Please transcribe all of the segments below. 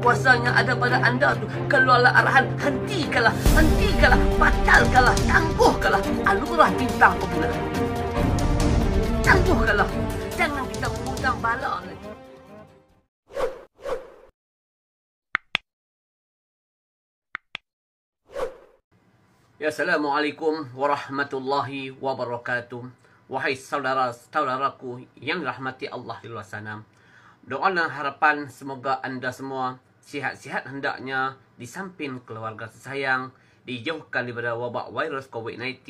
Kuasa yang ada pada anda tu Keluarlah arahan Hentikanlah Hentikanlah Batalkanlah Tangguhkanlah Alurah bintang pula Tangguhkanlah Jangan kita mengundang bala lagi Ya, Assalamualaikum warahmatullahi wabarakatuh Wahai saudara-saudaraku yang rahmati Allah di luar sana Doa dan harapan semoga anda semua sihat-sihat hendaknya di samping keluarga tersayang, dijauhkan daripada wabak virus COVID-19,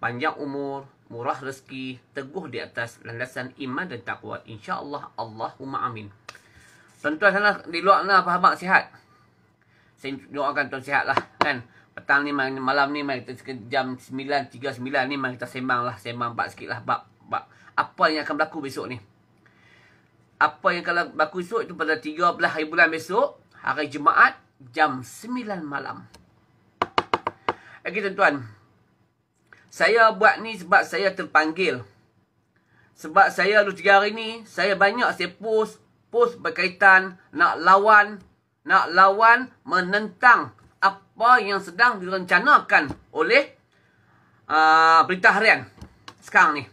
panjang umur, murah rezeki, teguh di atas landasan iman dan taqwa. InsyaAllah, Allahumma amin. Tuan-tuan sana, di luar sana, apa khabar sihat? Saya doakan tuan sihat lah, kan? Petang ni, malam ni, mari kita jam 9.39 ni, mari kita sembang lah, sembang pak sikit lah, bak, bak. Apa yang akan berlaku besok ni? apa yang kalau baku esok itu pada 13 hari bulan besok hari jemaat jam 9 malam. Okey tuan-tuan. Saya buat ni sebab saya terpanggil. Sebab saya lu tiga hari ni saya banyak saya post post berkaitan nak lawan nak lawan menentang apa yang sedang direncanakan oleh uh, berita harian sekarang ni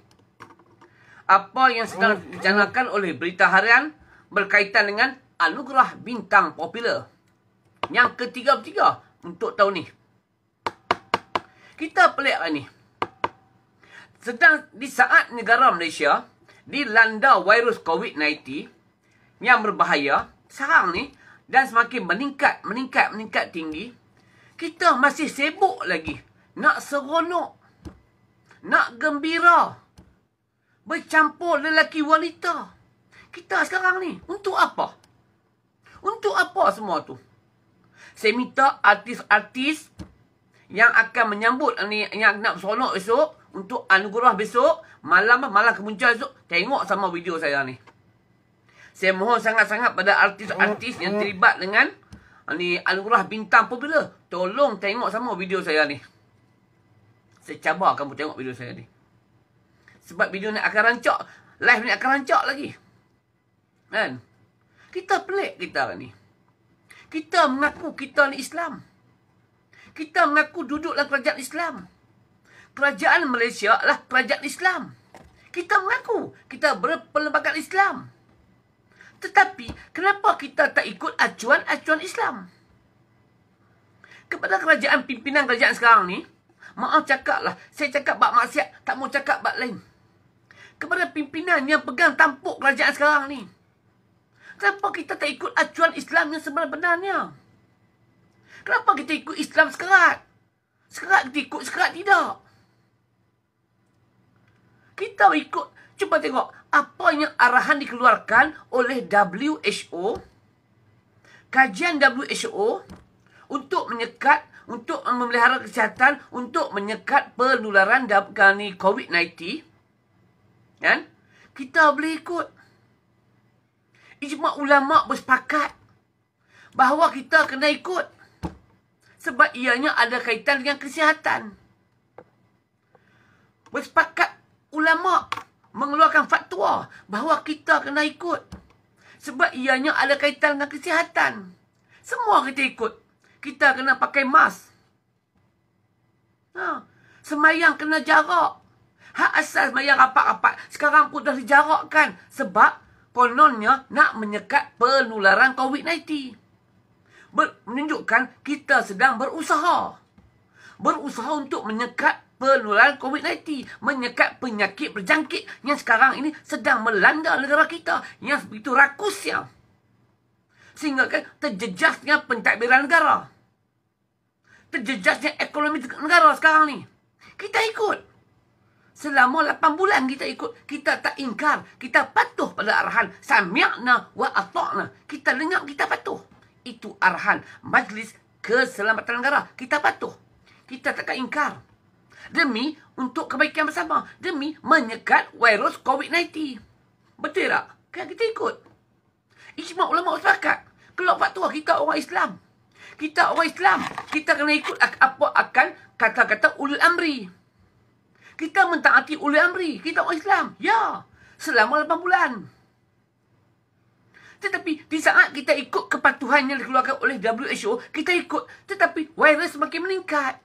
apa yang sedang hmm. dijalankan oleh berita harian berkaitan dengan anugerah bintang popular yang ketiga ketiga untuk tahun ni. Kita pelik ni. Sedang di saat negara Malaysia dilanda virus COVID-19 yang berbahaya sekarang ni dan semakin meningkat, meningkat, meningkat tinggi, kita masih sibuk lagi nak seronok, nak gembira bercampur lelaki wanita. Kita sekarang ni, untuk apa? Untuk apa semua tu? Saya minta artis-artis yang akan menyambut ni yang nak seronok esok untuk anugerah besok, malam malam kemuncak esok, tengok sama video saya ni. Saya mohon sangat-sangat pada artis-artis yang terlibat dengan ni anugerah bintang popular. Tolong tengok sama video saya ni. Saya cabar kamu tengok video saya ni. Sebab video ni akan rancak. Live ni akan rancak lagi. Kan? Kita pelik kita ni. Kita mengaku kita ni Islam. Kita mengaku duduk dalam kerajaan Islam. Kerajaan Malaysia lah kerajaan Islam. Kita mengaku kita berperlembagaan Islam. Tetapi kenapa kita tak ikut acuan-acuan Islam? Kepada kerajaan pimpinan kerajaan sekarang ni, maaf cakap lah. Saya cakap bak maksiat, tak mau cakap bak lain kepada pimpinan yang pegang tampuk kerajaan sekarang ni. Kenapa kita tak ikut acuan Islam yang sebenarnya? Kenapa kita ikut Islam sekarat? Sekarat kita ikut, sekarat tidak. Kita ikut, cuba tengok apa yang arahan dikeluarkan oleh WHO. Kajian WHO untuk menyekat, untuk memelihara kesihatan, untuk menyekat penularan COVID-19. Kan? Kita boleh ikut. Ijma ulama bersepakat bahawa kita kena ikut sebab ianya ada kaitan dengan kesihatan. Bersepakat ulama mengeluarkan fatwa bahawa kita kena ikut sebab ianya ada kaitan dengan kesihatan. Semua kita ikut. Kita kena pakai mask. Ha. Semayang kena jarak. Hak asas maya rapat-rapat sekarang pun dah dijarakkan sebab kononnya nak menyekat penularan COVID-19. menunjukkan kita sedang berusaha. Berusaha untuk menyekat penularan COVID-19. Menyekat penyakit berjangkit yang sekarang ini sedang melanda negara kita. Yang begitu rakusnya. Sehingga kan terjejasnya pentadbiran negara. Terjejasnya ekonomi negara sekarang ni. Kita ikut selama 8 bulan kita ikut kita tak ingkar kita patuh pada arahan sami'na wa ata'na kita dengar kita patuh itu arahan majlis keselamatan negara kita patuh kita takkan ingkar demi untuk kebaikan bersama demi menyekat virus covid-19 betul tak kan kita ikut ijma ulama sepakat kalau patuh kita orang Islam kita orang Islam kita kena ikut apa akan kata-kata ulul amri kita mentaati uli amri. Kita orang Islam. Ya. Selama 8 bulan. Tetapi di saat kita ikut kepatuhan yang dikeluarkan oleh WHO, kita ikut. Tetapi virus semakin meningkat.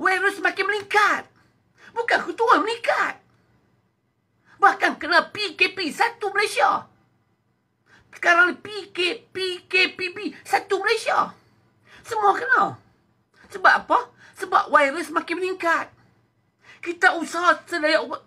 Virus semakin meningkat. Bukan ketua meningkat. Bahkan kena PKP satu Malaysia. Sekarang PKP, PKPB satu Malaysia. Semua kena. Sebab apa? Sebab virus semakin meningkat kita usaha sedaya upaya,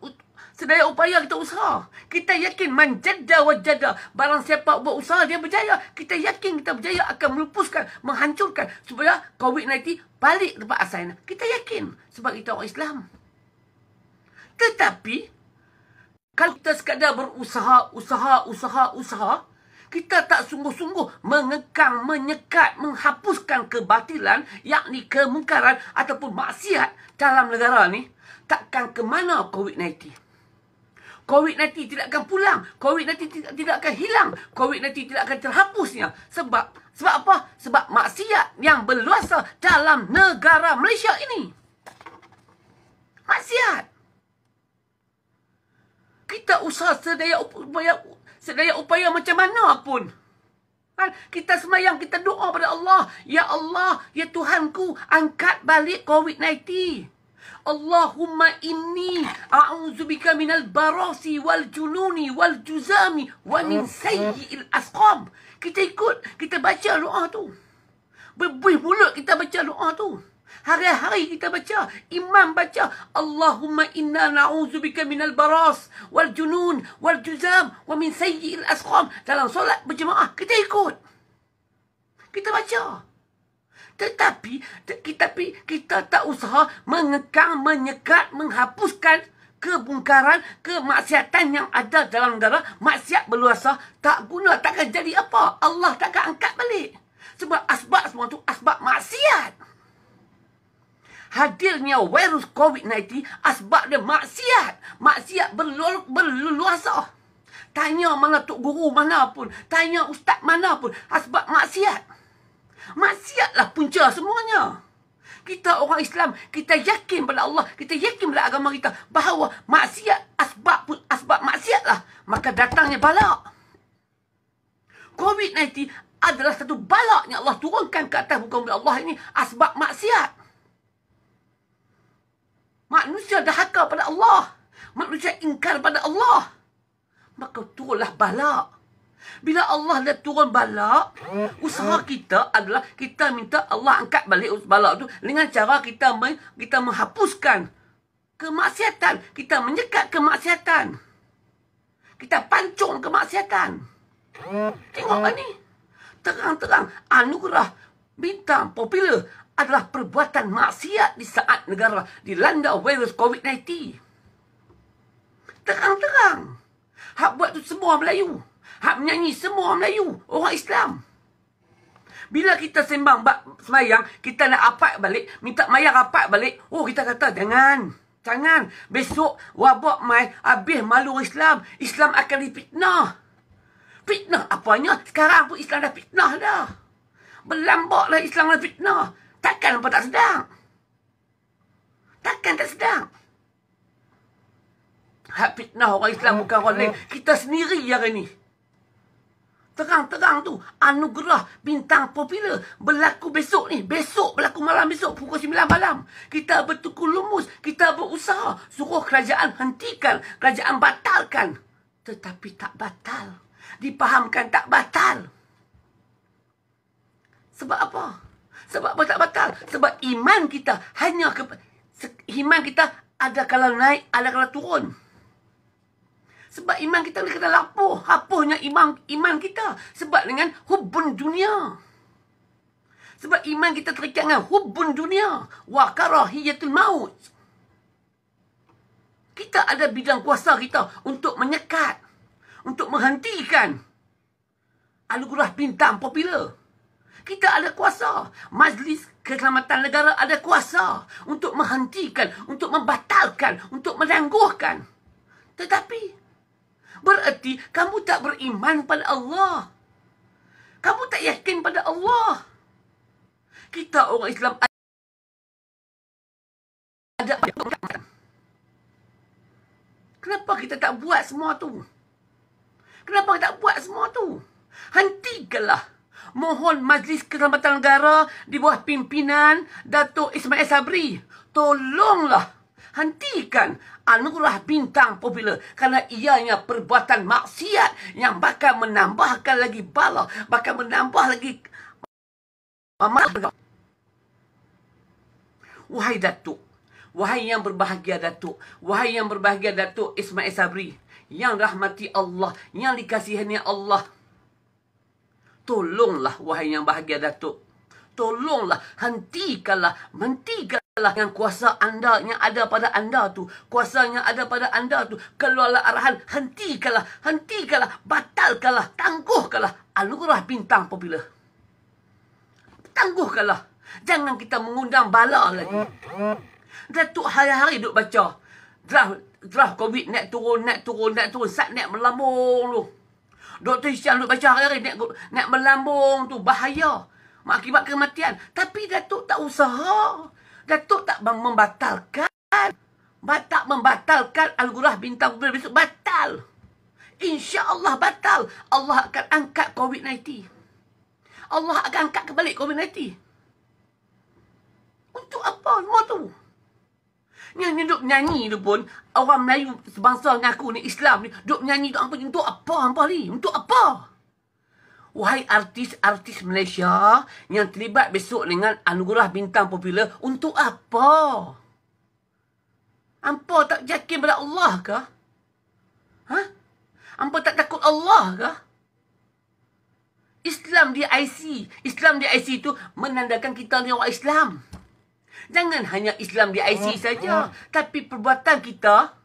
sedaya upaya kita usaha. Kita yakin man jadda wa jadda. Barang siapa buat usaha dia berjaya. Kita yakin kita berjaya akan melupuskan, menghancurkan supaya COVID-19 balik tempat asalnya. Kita yakin sebab kita orang Islam. Tetapi kalau kita sekadar berusaha, usaha, usaha, usaha, kita tak sungguh-sungguh mengekang, menyekat, menghapuskan kebatilan, yakni kemungkaran ataupun maksiat dalam negara ni, takkan ke mana COVID-19. COVID-19 tidak akan pulang. COVID-19 tidak, akan hilang. COVID-19 tidak akan terhapusnya. Sebab sebab apa? Sebab maksiat yang berluasa dalam negara Malaysia ini. Maksiat. Kita usaha sedaya upaya, sedaya upaya macam mana pun. Kan? Kita semayang, kita doa pada Allah. Ya Allah, ya Tuhanku, angkat balik COVID-19. Allahumma inni a'udzubika minal barasi wal jununi wal juzami wa min oh, sayyi'il asqab. Kita ikut, kita baca doa tu. Berbuih mulut kita baca doa tu. Hari-hari kita baca, imam baca, Allahumma inna na'udzubika minal baras wal junun wal juzam wa min sayyi'il asqab dalam solat berjemaah. Kita ikut. Kita baca. Tetapi tetapi kita tak usaha mengekang, menyekat, menghapuskan kebungkaran, kemaksiatan yang ada dalam darah. Maksiat berluasa tak guna, takkan jadi apa. Allah takkan angkat balik. Sebab asbab semua tu asbab maksiat. Hadirnya virus COVID-19 asbab dia maksiat. Maksiat berlu berluasa. Tanya mana Tok Guru mana pun. Tanya Ustaz mana pun. Asbab maksiat. Maksiatlah punca semuanya. Kita orang Islam, kita yakin pada Allah, kita yakin pada agama kita bahawa maksiat asbab pun asbab maksiatlah. Maka datangnya balak. COVID-19 adalah satu balak yang Allah turunkan ke atas bukan Allah ini asbab maksiat. Manusia dah dahaka pada Allah. Manusia ingkar pada Allah. Maka turunlah balak. Bila Allah dah turun balak, usaha kita adalah kita minta Allah angkat balik balak tu dengan cara kita men, kita menghapuskan kemaksiatan, kita menyekat kemaksiatan. Kita pancung kemaksiatan. Tengoklah ni. Terang-terang anugerah bintang popular adalah perbuatan maksiat di saat negara dilanda virus COVID-19. Terang-terang. Hak buat tu semua Melayu hak menyanyi semua orang Melayu, orang Islam. Bila kita sembang bak semayang, kita nak rapat balik, minta mayang rapat balik, oh kita kata jangan. Jangan. Besok wabak mai habis malu Islam. Islam akan dipitnah. Fitnah apanya? Sekarang pun Islam dah fitnah dah. Berlambaklah Islam dah fitnah. Takkan apa tak sedang? Takkan tak sedang? Hak fitnah orang Islam bukan orang lain. Kita sendiri yang ini terang-terang tu anugerah bintang popular berlaku besok ni besok berlaku malam besok pukul 9 malam kita bertukul lumus kita berusaha suruh kerajaan hentikan kerajaan batalkan tetapi tak batal dipahamkan tak batal sebab apa sebab apa tak batal sebab iman kita hanya ke iman kita ada kalau naik ada kalau turun sebab iman kita ni kena lapuh. Hapuhnya iman, iman kita. Sebab dengan hubun dunia. Sebab iman kita terikat dengan hubun dunia. Wa karahiyatul maut. Kita ada bidang kuasa kita untuk menyekat. Untuk menghentikan. Alugurah bintang popular. Kita ada kuasa. Majlis Keselamatan Negara ada kuasa. Untuk menghentikan. Untuk membatalkan. Untuk menangguhkan. Tetapi... Bererti kamu tak beriman pada Allah. Kamu tak yakin pada Allah. Kita orang Islam ada ada Kenapa kita tak buat semua tu? Kenapa kita tak buat semua tu? Hentikanlah mohon Majlis Keselamatan Negara di bawah pimpinan Datuk Ismail Sabri. Tolonglah hentikan Anurah bintang popular kerana ianya perbuatan maksiat yang bakal menambahkan lagi bala, bakal menambah lagi Wahai Datuk, wahai yang berbahagia Datuk, wahai yang berbahagia Datuk Ismail Sabri, yang rahmati Allah, yang dikasihani Allah. Tolonglah wahai yang bahagia Datuk tolonglah hentikanlah hentikan yang kuasa anda yang ada pada anda tu Kuasa yang ada pada anda tu Keluarlah arahan Hentikanlah Hentikanlah Batalkanlah Tangguhkanlah Alurah bintang popular Tangguhkanlah Jangan kita mengundang bala lagi Datuk hari-hari duk baca Draft draft COVID naik turun, naik turun, naik turun Sat naik melambung tu Doktor Isyan duk baca hari-hari naik, naik melambung tu Bahaya Akibat kematian. Tapi Datuk tak usaha. Datuk tak membatalkan. Tak membatalkan Al-Gurah Bintang Kubil besok. Batal. Insya Allah batal. Allah akan angkat COVID-19. Allah akan angkat kembali COVID-19. Untuk apa semua tu? Yang duduk nyanyi tu pun, orang Melayu sebangsa dengan aku ni, Islam ni, duduk nyanyi duk apa, untuk apa, Untuk apa? Untuk apa? Wahai artis-artis Malaysia yang terlibat besok dengan anugerah bintang popular untuk apa? Ampa tak yakin pada Allah ke? Ha? Ampa tak takut Allah ke? Islam di IC. Islam di IC itu menandakan kita ni orang Islam. Jangan hanya Islam di IC hmm, saja, hmm. tapi perbuatan kita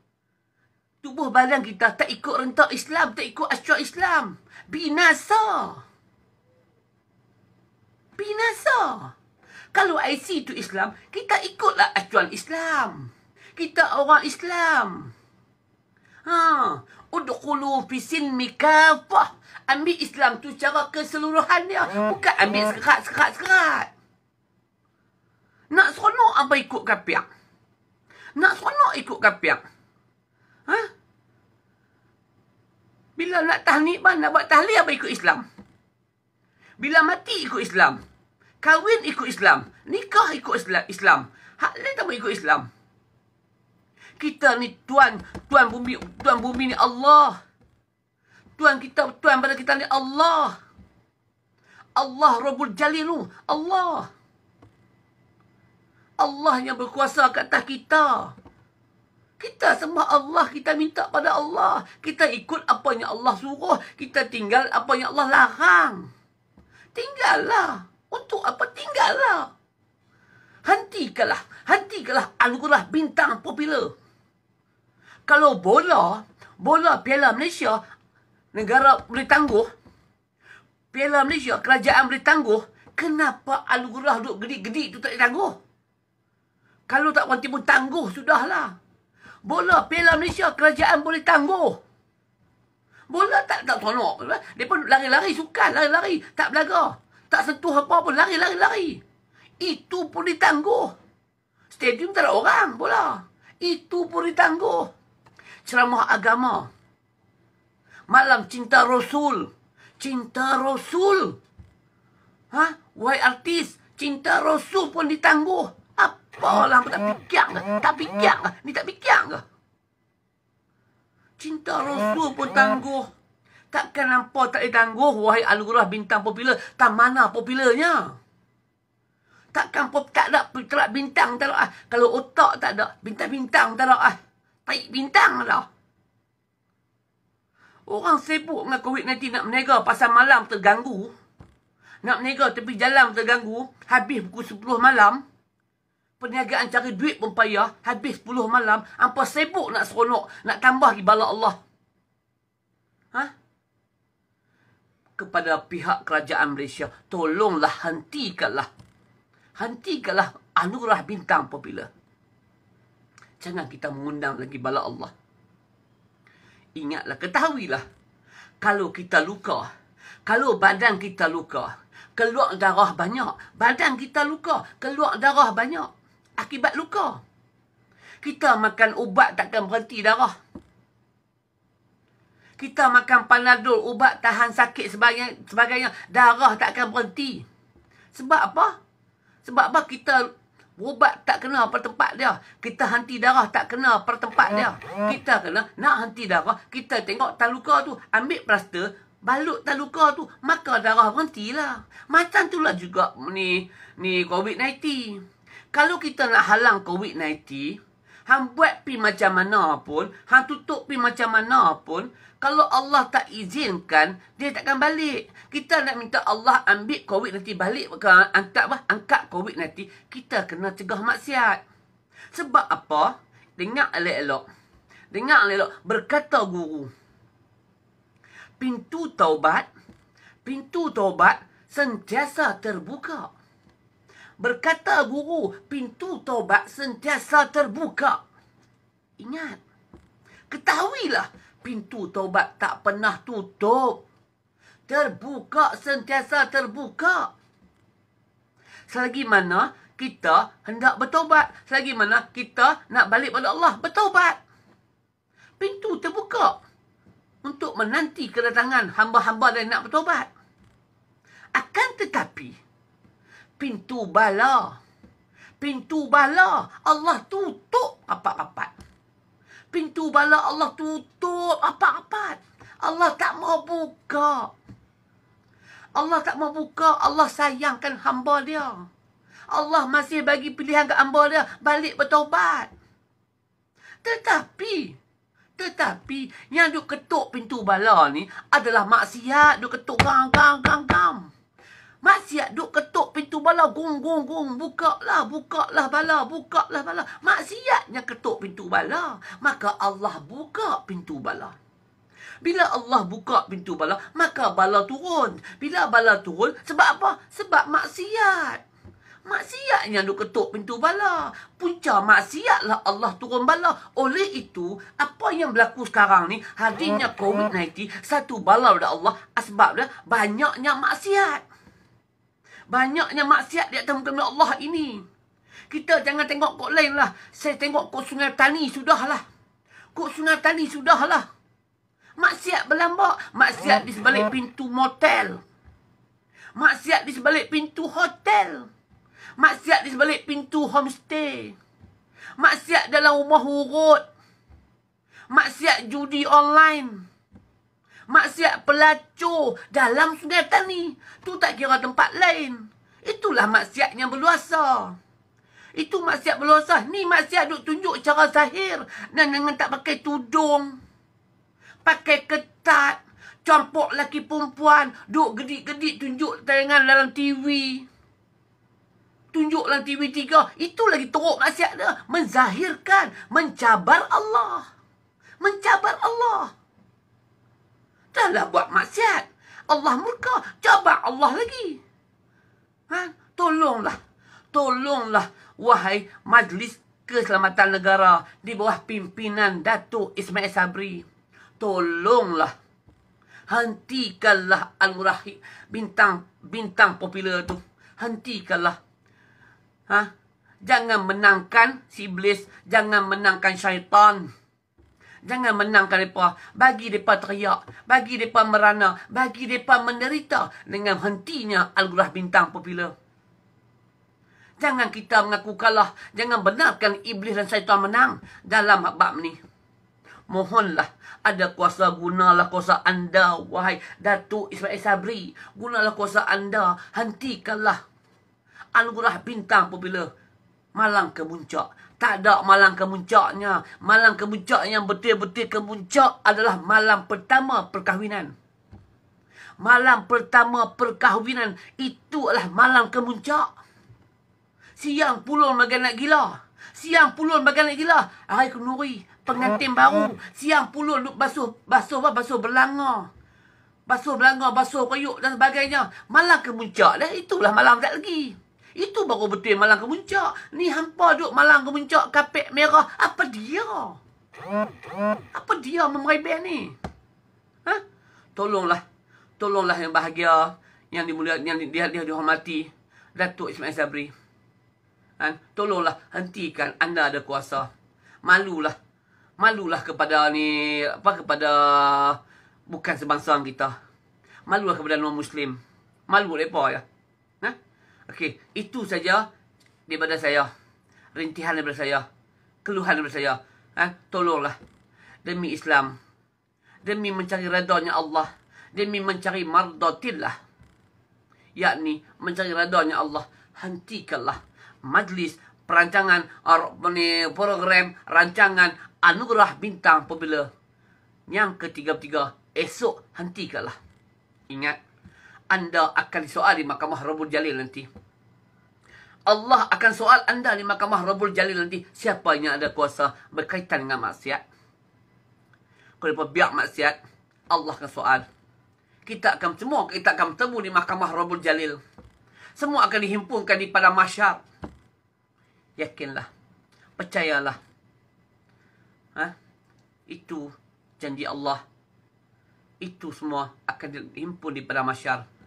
tubuh badan kita tak ikut rentak Islam, tak ikut asyur Islam. Binasa. Binasa. Kalau IC itu Islam, kita ikutlah acuan Islam. Kita orang Islam. Ha. Udkulu fisin mikafah. Ambil Islam tu cara keseluruhan dia. Hmm. Bukan ambil hmm. sekat-sekat-sekat. Nak seronok apa ikut kapiak? Nak seronok ikut kapiak? Ha? Bila nak tahniban, nak buat tahliah apa ikut Islam? Bila mati ikut Islam? Kahwin ikut Islam? Nikah ikut Islam? Hak lain tak boleh ikut Islam? Kita ni tuan, tuan bumi, tuan bumi ni Allah. Tuan kita, tuan pada kita ni Allah. Allah Rabbul Jalilu. Allah. Allah yang berkuasa kat atas Kita. Kita sembah Allah, kita minta pada Allah. Kita ikut apa yang Allah suruh. Kita tinggal apa yang Allah larang. Tinggallah. Untuk apa? Tinggallah. Hentikanlah. Hentikanlah anugerah bintang popular. Kalau bola, bola piala Malaysia, negara boleh tangguh. Piala Malaysia, kerajaan boleh tangguh. Kenapa anugerah duduk gedik-gedik tu tak boleh Kalau tak berhenti pun tangguh, sudahlah. Bola Piala Malaysia kerajaan boleh tangguh. Bola tak tak tonok. Depa lari-lari sukan, lari-lari, tak belaga. Tak sentuh apa pun lari-lari lari. Itu pun ditangguh. Stadium tak ada orang bola. Itu pun ditangguh. Ceramah agama. Malam cinta Rasul. Cinta Rasul. Ha? Why artis? Cinta Rasul pun ditangguh apalah. Aku tak fikir ke? Tak fikir ke? Ni tak fikir ke? Cinta Rasul pun tangguh. Takkan nampak tak ditangguh. Wahai al Alurah bintang popular. Tak mana popularnya. Takkan pop tak ada pitrak bintang tak ada ah. Kalau otak tak ada, bintang-bintang tak ada ah. Taik bintang lah. Orang sibuk dengan COVID-19 nak menega pasal malam terganggu. Nak menega tepi jalan terganggu. Habis pukul 10 malam. Perniagaan cari duit pun payah. Habis 10 malam. Ampah sibuk nak seronok. Nak tambah ibalah Allah. Ha? Kepada pihak kerajaan Malaysia. Tolonglah hentikanlah. Hentikanlah anurah bintang popular. Jangan kita mengundang lagi bala Allah. Ingatlah, ketahuilah. Kalau kita luka. Kalau badan kita luka. Keluar darah banyak. Badan kita luka. Keluar darah banyak akibat luka. Kita makan ubat takkan berhenti darah. Kita makan panadol, ubat tahan sakit sebagainya, sebagainya. Darah takkan berhenti. Sebab apa? Sebab apa kita ubat tak kena per tempat dia. Kita henti darah tak kena per tempat dia. Kita kena nak henti darah. Kita tengok taluka tu. Ambil plaster. Balut taluka tu. Maka darah lah. Macam tu lah juga ni, ni COVID-19. Kalau kita nak halang COVID-19, hang buat pi macam mana pun, hang tutup pi macam mana pun, kalau Allah tak izinkan, dia takkan balik. Kita nak minta Allah ambil COVID nanti balik, ke, angkat, apa, angkat COVID nanti, kita kena cegah maksiat. Sebab apa? Dengar elok-elok. Dengar elok-elok. Berkata guru. Pintu taubat, pintu taubat sentiasa terbuka. Berkata guru, pintu taubat sentiasa terbuka. Ingat, ketahuilah pintu taubat tak pernah tutup. Terbuka sentiasa terbuka. Selagi mana kita hendak bertobat, selagi mana kita nak balik pada Allah bertobat, Pintu terbuka untuk menanti kedatangan hamba-hamba yang nak bertobat. Akan tetapi, pintu bala. Pintu bala Allah tutup apa-apat. Pintu bala Allah tutup apa-apat. Allah tak mau buka. Allah tak mau buka. Allah sayangkan hamba dia. Allah masih bagi pilihan ke hamba dia balik bertobat. Tetapi tetapi yang duk ketuk pintu bala ni adalah maksiat duk ketuk gang gang gang gang. Maksiat duk ketuk pintu bala gung gung gung buka lah buka lah bala buka lah bala maksiatnya ketuk pintu bala maka Allah buka pintu bala bila Allah buka pintu bala maka bala turun bila bala turun sebab apa sebab maksiat maksiatnya yang duk ketuk pintu bala punca maksiatlah Allah turun bala oleh itu apa yang berlaku sekarang ni hadinya covid-19 satu bala dari Allah sebab dia banyaknya maksiat Banyaknya maksiat di atas muka Allah ini. Kita jangan tengok kot lain lah. Saya tengok kot sungai tani sudah lah. Kot sungai tani sudah lah. Maksiat berlambak. Maksiat di sebalik pintu motel. Maksiat di sebalik pintu hotel. Maksiat di sebalik pintu homestay. Maksiat dalam rumah urut. Maksiat judi online maksiat pelacur dalam sungai tani Tu tak kira tempat lain. Itulah maksiat yang berluasa. Itu maksiat berluasa. Ni maksiat duk tunjuk cara zahir. Dan dengan tak pakai tudung. Pakai ketat. Campur lelaki perempuan. Duk gedik-gedik tunjuk tayangan dalam TV. Tunjuk dalam tv tiga Itu lagi teruk maksiat dia. Menzahirkan. Mencabar Allah. Mencabar Allah telah buat maksiat. Allah murka. Coba Allah lagi. Ha? Tolonglah. Tolonglah. Wahai Majlis Keselamatan Negara. Di bawah pimpinan Datuk Ismail Sabri. Tolonglah. Hentikanlah Al-Murahid. Bintang, bintang popular tu. Hentikanlah. Ha? Jangan menangkan si iblis. Jangan menangkan syaitan. Syaitan. Jangan menangkan mereka. Bagi mereka teriak. Bagi mereka merana. Bagi mereka menderita dengan hentinya Al-Gurah Bintang Popular. Jangan kita mengaku kalah. Jangan benarkan Iblis dan Syaitan menang dalam bab ini. Mohonlah ada kuasa gunalah kuasa anda wahai Datuk Ismail Sabri. Gunalah kuasa anda. Hentikanlah Al-Gurah Bintang Popular. Malang kemuncak. Tak ada malam kemuncaknya. Malam kemuncak yang betul-betul kemuncak adalah malam pertama perkahwinan. Malam pertama perkahwinan itu adalah malam kemuncak. Siang pulun bagai nak gila. Siang pulun bagai nak gila. Hari kenuri, pengantin baru. Siang pulun duk basuh, basuh apa? Basuh berlanga. Basuh berlanga, basuh kayuk dan sebagainya. Malam kemuncak dah itulah malam tak lagi. Itu baru betul malang kemuncak. Ni hampa duk malang kemuncak, kapek merah. Apa dia? Apa dia memeribik ni? Ha? Tolonglah. Tolonglah yang bahagia. Yang dimulia, yang di, dia, dia dihormati. Datuk Ismail Sabri. Ha? Tolonglah hentikan anda ada kuasa. Malulah. Malulah kepada ni, apa kepada bukan sebangsa kita. Malulah kepada non-Muslim. Malu mereka ya. Nah. Ha? Okey, itu saja daripada saya. Rintihan daripada saya. Keluhan daripada saya. Ha? Tolonglah. Demi Islam. Demi mencari redanya Allah. Demi mencari mardotillah. Yakni, mencari redanya Allah. Hentikanlah majlis perancangan program rancangan anugerah bintang popular. Yang ketiga-tiga, esok hentikanlah. Ingat anda akan soal di mahkamah Rabbul Jalil nanti. Allah akan soal anda di mahkamah Rabbul Jalil nanti. Siapa yang ada kuasa berkaitan dengan maksiat. Kalau dia biar maksiat, Allah akan soal. Kita akan semua kita akan bertemu di mahkamah Rabbul Jalil. Semua akan dihimpunkan di pada masyar. Yakinlah. Percayalah. Ha? Itu janji Allah. Itu semua akan dihimpun di pada masyarakat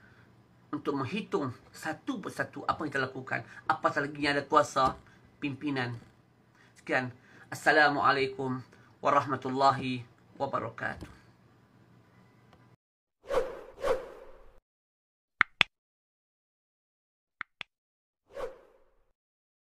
untuk menghitung satu persatu apa yang kita lakukan. Apa lagi yang ada kuasa pimpinan. Sekian. Assalamualaikum warahmatullahi wabarakatuh.